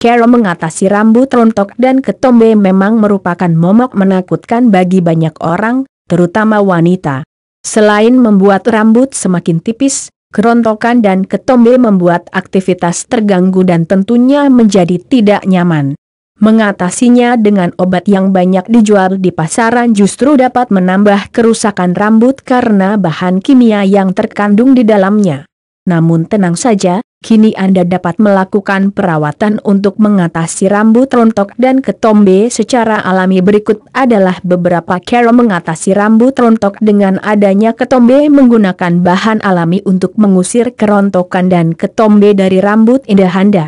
Kero mengatasi rambut rontok dan ketombe memang merupakan momok menakutkan bagi banyak orang, terutama wanita. Selain membuat rambut semakin tipis, kerontokan dan ketombe membuat aktivitas terganggu dan tentunya menjadi tidak nyaman. Mengatasinya dengan obat yang banyak dijual di pasaran justru dapat menambah kerusakan rambut karena bahan kimia yang terkandung di dalamnya. Namun tenang saja, Kini Anda dapat melakukan perawatan untuk mengatasi rambut rontok dan ketombe secara alami berikut adalah beberapa cara mengatasi rambut rontok dengan adanya ketombe menggunakan bahan alami untuk mengusir kerontokan dan ketombe dari rambut indah Anda.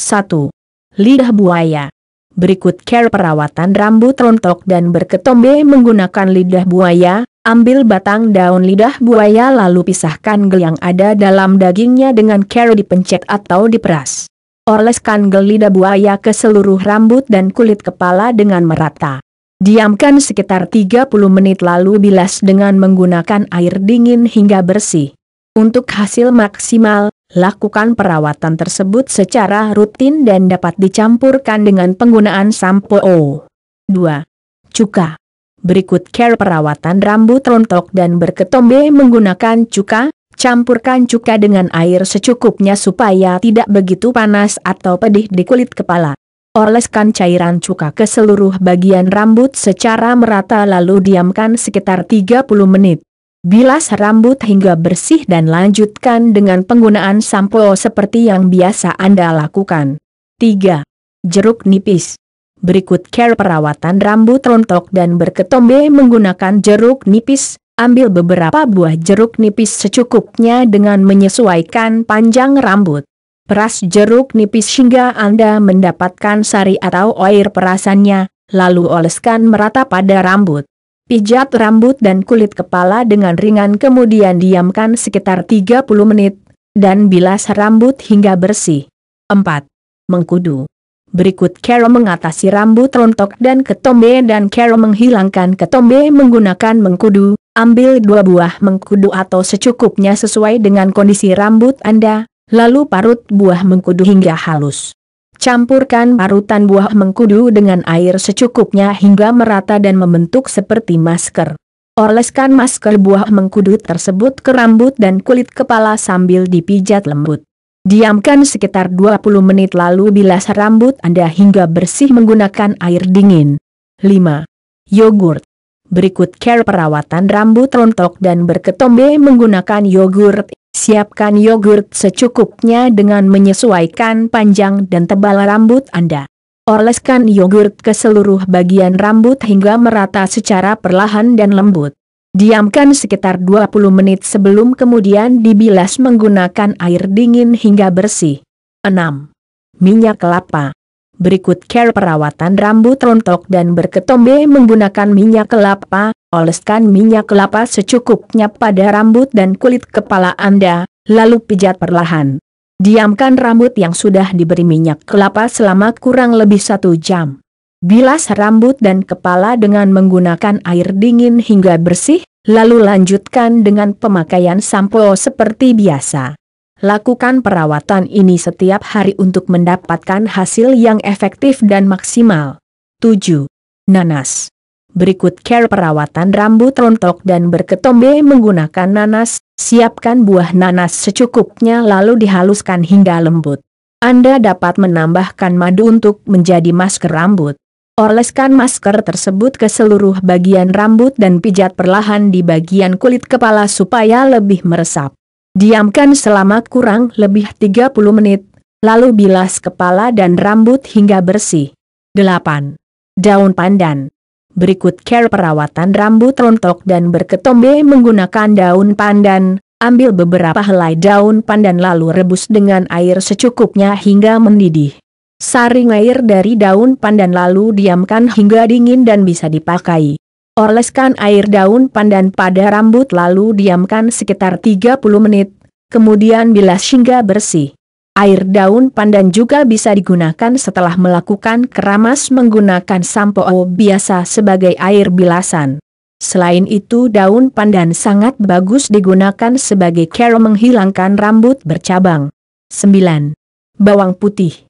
1. Lidah buaya Berikut cara perawatan rambut rontok dan berketombe menggunakan lidah buaya, Ambil batang daun lidah buaya lalu pisahkan gel yang ada dalam dagingnya dengan cara dipencet atau diperas. Oleskan gel lidah buaya ke seluruh rambut dan kulit kepala dengan merata. Diamkan sekitar 30 menit lalu bilas dengan menggunakan air dingin hingga bersih. Untuk hasil maksimal, lakukan perawatan tersebut secara rutin dan dapat dicampurkan dengan penggunaan sampo. 2. Cuka berikut care perawatan rambut rontok dan berketombe menggunakan cuka, campurkan cuka dengan air secukupnya supaya tidak begitu panas atau pedih di kulit kepala. Oleskan cairan cuka ke seluruh bagian rambut secara merata lalu diamkan sekitar 30 menit. Bilas rambut hingga bersih dan lanjutkan dengan penggunaan sampo seperti yang biasa Anda lakukan. 3. Jeruk nipis berikut care perawatan rambut rontok dan berketombe menggunakan jeruk nipis, ambil beberapa buah jeruk nipis secukupnya dengan menyesuaikan panjang rambut. Peras jeruk nipis hingga Anda mendapatkan sari atau air perasannya, lalu oleskan merata pada rambut. Pijat rambut dan kulit kepala dengan ringan kemudian diamkan sekitar 30 menit, dan bilas rambut hingga bersih. 4. Mengkudu Berikut Carol mengatasi rambut rontok dan ketombe dan Carol menghilangkan ketombe menggunakan mengkudu, ambil dua buah mengkudu atau secukupnya sesuai dengan kondisi rambut Anda, lalu parut buah mengkudu hingga halus. Campurkan parutan buah mengkudu dengan air secukupnya hingga merata dan membentuk seperti masker. Oleskan masker buah mengkudu tersebut ke rambut dan kulit kepala sambil dipijat lembut. Diamkan sekitar 20 menit lalu bilas rambut Anda hingga bersih menggunakan air dingin. 5. Yogurt Berikut care perawatan rambut rontok dan berketombe menggunakan yogurt. Siapkan yogurt secukupnya dengan menyesuaikan panjang dan tebal rambut Anda. Oleskan yogurt ke seluruh bagian rambut hingga merata secara perlahan dan lembut. Diamkan sekitar 20 menit sebelum kemudian dibilas menggunakan air dingin hingga bersih. 6. Minyak kelapa Berikut care perawatan rambut rontok dan berketombe menggunakan minyak kelapa, oleskan minyak kelapa secukupnya pada rambut dan kulit kepala Anda, lalu pijat perlahan. Diamkan rambut yang sudah diberi minyak kelapa selama kurang lebih satu jam bilas rambut dan kepala dengan menggunakan air dingin hingga bersih, lalu lanjutkan dengan pemakaian sampo seperti biasa. Lakukan perawatan ini setiap hari untuk mendapatkan hasil yang efektif dan maksimal. 7. Nanas Berikut care perawatan rambut rontok dan berketombe menggunakan nanas, siapkan buah nanas secukupnya lalu dihaluskan hingga lembut. Anda dapat menambahkan madu untuk menjadi masker rambut. Oleskan masker tersebut ke seluruh bagian rambut dan pijat perlahan di bagian kulit kepala supaya lebih meresap. Diamkan selama kurang lebih 30 menit, lalu bilas kepala dan rambut hingga bersih. 8. Daun pandan Berikut care perawatan rambut rontok dan berketombe menggunakan daun pandan, ambil beberapa helai daun pandan lalu rebus dengan air secukupnya hingga mendidih saring air dari daun pandan lalu diamkan hingga dingin dan bisa dipakai. Oleskan air daun pandan pada rambut lalu diamkan sekitar 30 menit, kemudian bilas hingga bersih. Air daun pandan juga bisa digunakan setelah melakukan keramas menggunakan sampo biasa sebagai air bilasan. Selain itu daun pandan sangat bagus digunakan sebagai care menghilangkan rambut bercabang. 9. Bawang putih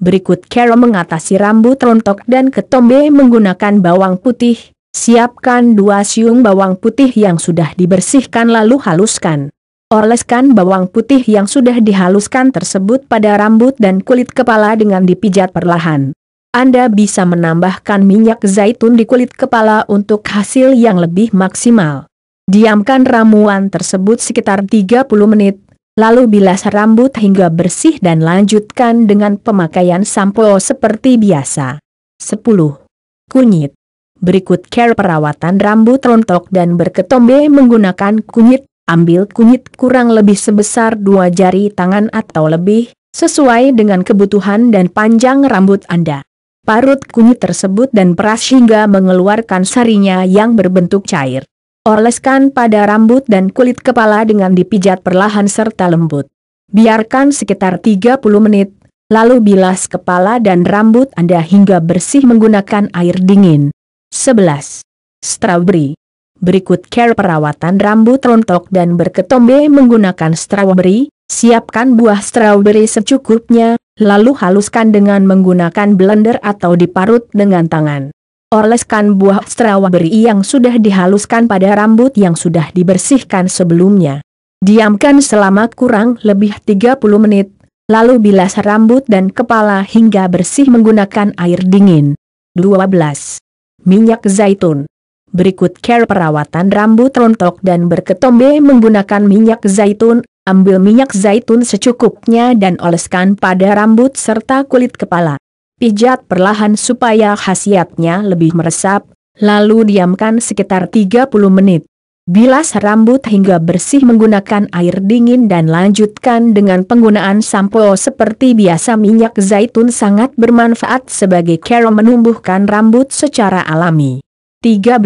Berikut Carol mengatasi rambut rontok dan ketombe menggunakan bawang putih. Siapkan dua siung bawang putih yang sudah dibersihkan lalu haluskan. Oleskan bawang putih yang sudah dihaluskan tersebut pada rambut dan kulit kepala dengan dipijat perlahan. Anda bisa menambahkan minyak zaitun di kulit kepala untuk hasil yang lebih maksimal. Diamkan ramuan tersebut sekitar 30 menit, lalu bilas rambut hingga bersih dan lanjutkan dengan pemakaian sampo seperti biasa. 10. Kunyit Berikut care perawatan rambut rontok dan berketombe menggunakan kunyit, ambil kunyit kurang lebih sebesar dua jari tangan atau lebih, sesuai dengan kebutuhan dan panjang rambut Anda. Parut kunyit tersebut dan peras hingga mengeluarkan sarinya yang berbentuk cair oleskan pada rambut dan kulit kepala dengan dipijat perlahan serta lembut. Biarkan sekitar 30 menit, lalu bilas kepala dan rambut Anda hingga bersih menggunakan air dingin. 11. Strawberry Berikut care perawatan rambut rontok dan berketombe menggunakan strawberry, siapkan buah strawberry secukupnya, lalu haluskan dengan menggunakan blender atau diparut dengan tangan. Oleskan buah strawberry yang sudah dihaluskan pada rambut yang sudah dibersihkan sebelumnya. Diamkan selama kurang lebih 30 menit, lalu bilas rambut dan kepala hingga bersih menggunakan air dingin. 12. Minyak zaitun Berikut care perawatan rambut rontok dan berketombe menggunakan minyak zaitun, ambil minyak zaitun secukupnya dan oleskan pada rambut serta kulit kepala. Pijat perlahan supaya khasiatnya lebih meresap, lalu diamkan sekitar 30 menit. Bilas rambut hingga bersih menggunakan air dingin dan lanjutkan dengan penggunaan sampo seperti biasa minyak zaitun sangat bermanfaat sebagai care menumbuhkan rambut secara alami. 13.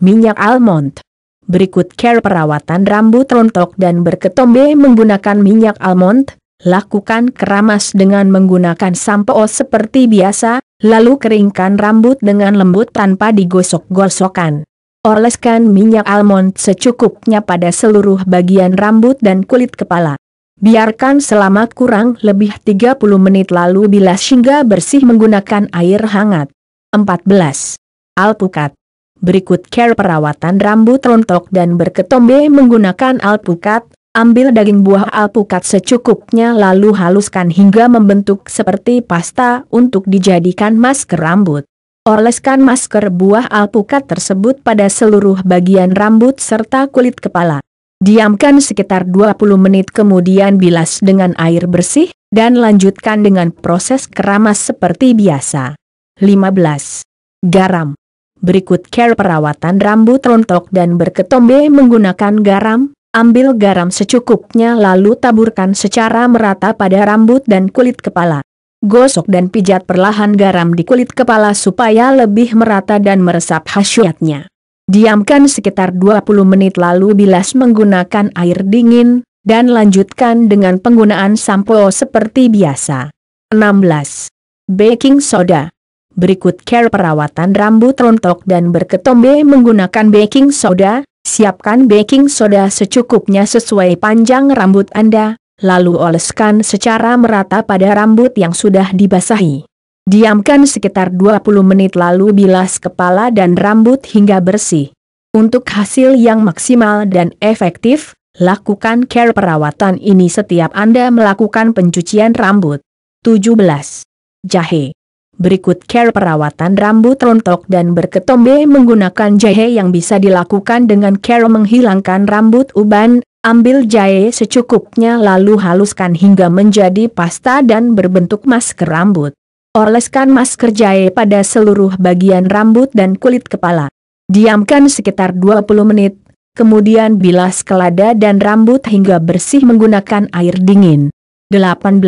Minyak almond Berikut care perawatan rambut rontok dan berketombe menggunakan minyak almond, Lakukan keramas dengan menggunakan sampo seperti biasa, lalu keringkan rambut dengan lembut tanpa digosok-gosokan. Oleskan minyak almond secukupnya pada seluruh bagian rambut dan kulit kepala. Biarkan selama kurang lebih 30 menit lalu bilas hingga bersih menggunakan air hangat. 14. Alpukat Berikut care perawatan rambut rontok dan berketombe menggunakan alpukat, Ambil daging buah alpukat secukupnya lalu haluskan hingga membentuk seperti pasta untuk dijadikan masker rambut. Oleskan masker buah alpukat tersebut pada seluruh bagian rambut serta kulit kepala. Diamkan sekitar 20 menit kemudian bilas dengan air bersih, dan lanjutkan dengan proses keramas seperti biasa. 15. Garam Berikut care perawatan rambut rontok dan berketombe menggunakan garam, Ambil garam secukupnya lalu taburkan secara merata pada rambut dan kulit kepala. Gosok dan pijat perlahan garam di kulit kepala supaya lebih merata dan meresap khasiatnya. Diamkan sekitar 20 menit lalu bilas menggunakan air dingin, dan lanjutkan dengan penggunaan sampo seperti biasa. 16. Baking soda. Berikut care perawatan rambut rontok dan berketombe menggunakan baking soda, Siapkan baking soda secukupnya sesuai panjang rambut Anda, lalu oleskan secara merata pada rambut yang sudah dibasahi. Diamkan sekitar 20 menit lalu bilas kepala dan rambut hingga bersih. Untuk hasil yang maksimal dan efektif, lakukan care perawatan ini setiap Anda melakukan pencucian rambut. 17. Jahe Berikut care perawatan rambut rontok dan berketombe menggunakan jahe yang bisa dilakukan dengan care menghilangkan rambut uban, ambil jahe secukupnya lalu haluskan hingga menjadi pasta dan berbentuk masker rambut. Oleskan masker jahe pada seluruh bagian rambut dan kulit kepala. Diamkan sekitar 20 menit, kemudian bilas kelada dan rambut hingga bersih menggunakan air dingin. 18.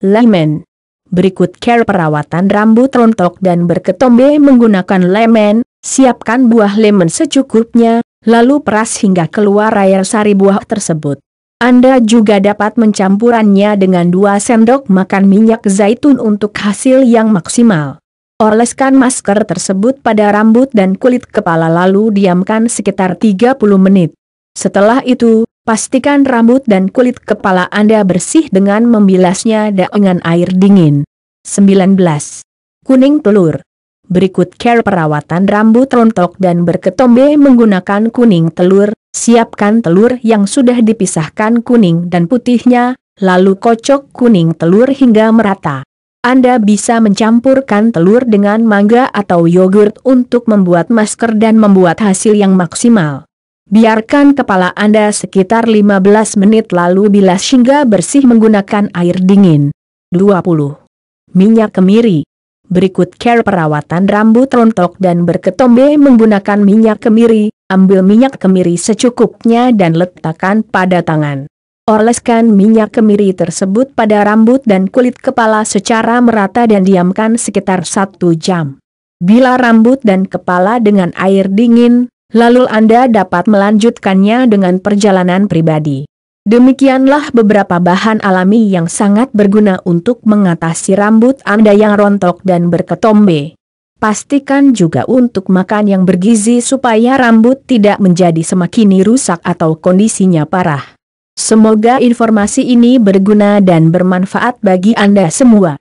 Lemon Berikut care perawatan rambut rontok dan berketombe menggunakan lemon, siapkan buah lemon secukupnya, lalu peras hingga keluar air sari buah tersebut. Anda juga dapat mencampurannya dengan 2 sendok makan minyak zaitun untuk hasil yang maksimal. Oleskan masker tersebut pada rambut dan kulit kepala lalu diamkan sekitar 30 menit. Setelah itu, Pastikan rambut dan kulit kepala Anda bersih dengan membilasnya dengan air dingin. 19. Kuning telur. Berikut care perawatan rambut rontok dan berketombe menggunakan kuning telur. Siapkan telur yang sudah dipisahkan kuning dan putihnya, lalu kocok kuning telur hingga merata. Anda bisa mencampurkan telur dengan mangga atau yogurt untuk membuat masker dan membuat hasil yang maksimal. Biarkan kepala Anda sekitar 15 menit lalu bilas hingga bersih menggunakan air dingin. 20. Minyak kemiri Berikut care perawatan rambut rontok dan berketombe menggunakan minyak kemiri, ambil minyak kemiri secukupnya dan letakkan pada tangan. Oleskan minyak kemiri tersebut pada rambut dan kulit kepala secara merata dan diamkan sekitar satu jam. Bila rambut dan kepala dengan air dingin, Lalu Anda dapat melanjutkannya dengan perjalanan pribadi. Demikianlah beberapa bahan alami yang sangat berguna untuk mengatasi rambut Anda yang rontok dan berketombe. Pastikan juga untuk makan yang bergizi supaya rambut tidak menjadi semakin rusak atau kondisinya parah. Semoga informasi ini berguna dan bermanfaat bagi Anda semua.